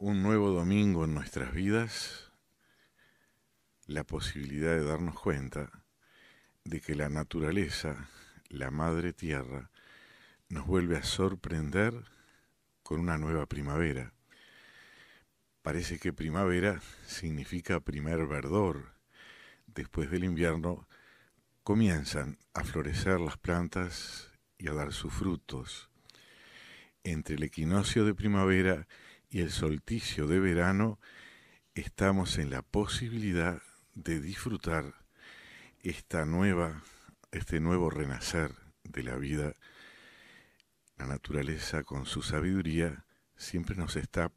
un nuevo domingo en nuestras vidas, la posibilidad de darnos cuenta de que la naturaleza, la madre tierra, nos vuelve a sorprender con una nueva primavera. Parece que primavera significa primer verdor. Después del invierno comienzan a florecer las plantas y a dar sus frutos. Entre el equinoccio de primavera y el solsticio de verano, estamos en la posibilidad de disfrutar esta nueva, este nuevo renacer de la vida. La naturaleza con su sabiduría siempre nos está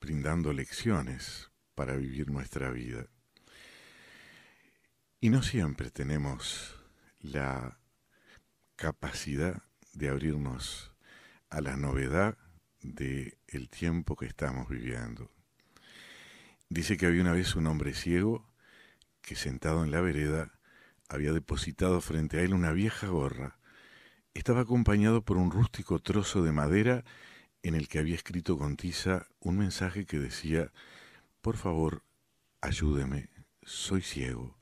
brindando lecciones para vivir nuestra vida. Y no siempre tenemos la capacidad de abrirnos a la novedad de el tiempo que estamos viviendo. Dice que había una vez un hombre ciego que sentado en la vereda había depositado frente a él una vieja gorra. Estaba acompañado por un rústico trozo de madera en el que había escrito con tiza un mensaje que decía Por favor, ayúdeme, soy ciego.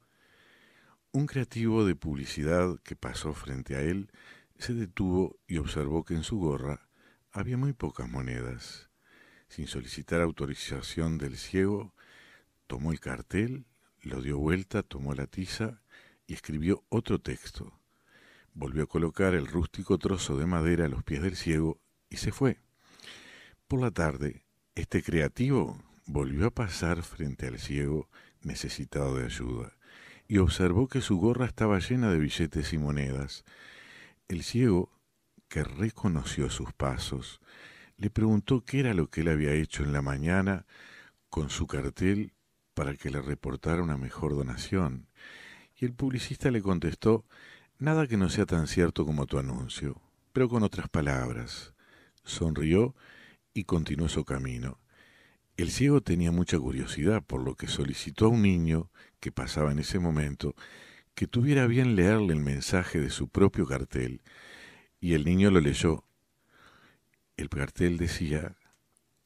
Un creativo de publicidad que pasó frente a él se detuvo y observó que en su gorra había muy pocas monedas. Sin solicitar autorización del ciego, tomó el cartel, lo dio vuelta, tomó la tiza y escribió otro texto. Volvió a colocar el rústico trozo de madera a los pies del ciego y se fue. Por la tarde, este creativo volvió a pasar frente al ciego necesitado de ayuda y observó que su gorra estaba llena de billetes y monedas. El ciego que reconoció sus pasos, le preguntó qué era lo que él había hecho en la mañana con su cartel para que le reportara una mejor donación, y el publicista le contestó nada que no sea tan cierto como tu anuncio, pero con otras palabras. Sonrió y continuó su camino. El ciego tenía mucha curiosidad, por lo que solicitó a un niño que pasaba en ese momento que tuviera bien leerle el mensaje de su propio cartel, y el niño lo leyó. El cartel decía,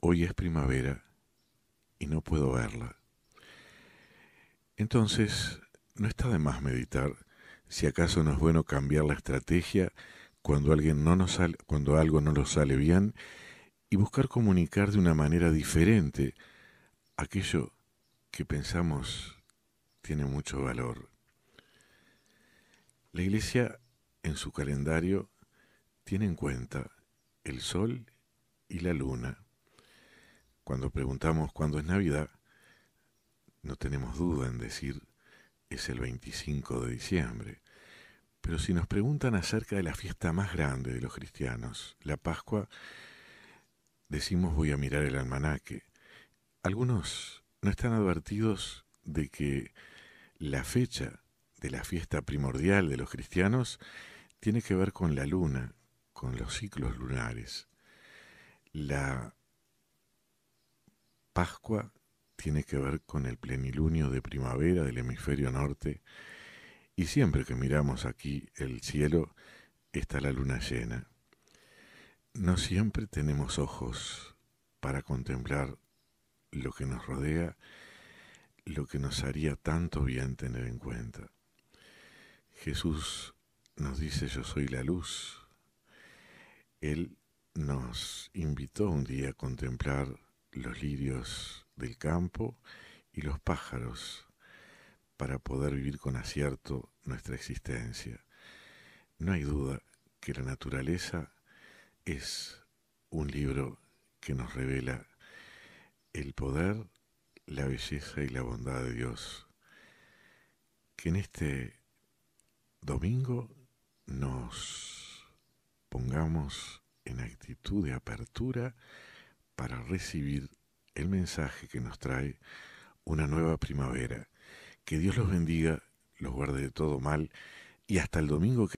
hoy es primavera y no puedo verla. Entonces, no está de más meditar si acaso no es bueno cambiar la estrategia cuando, alguien no nos sale, cuando algo no nos sale bien y buscar comunicar de una manera diferente aquello que pensamos tiene mucho valor. La Iglesia en su calendario tiene en cuenta el sol y la luna. Cuando preguntamos cuándo es Navidad, no tenemos duda en decir es el 25 de diciembre. Pero si nos preguntan acerca de la fiesta más grande de los cristianos, la Pascua, decimos voy a mirar el almanaque. Algunos no están advertidos de que la fecha de la fiesta primordial de los cristianos tiene que ver con la luna con los ciclos lunares, la Pascua tiene que ver con el plenilunio de primavera del hemisferio norte y siempre que miramos aquí el cielo está la luna llena. No siempre tenemos ojos para contemplar lo que nos rodea, lo que nos haría tanto bien tener en cuenta. Jesús nos dice yo soy la luz, él nos invitó un día a contemplar los lirios del campo y los pájaros para poder vivir con acierto nuestra existencia. No hay duda que la naturaleza es un libro que nos revela el poder, la belleza y la bondad de Dios. Que en este domingo nos pongamos en actitud de apertura para recibir el mensaje que nos trae una nueva primavera. Que Dios los bendiga, los guarde de todo mal y hasta el domingo que...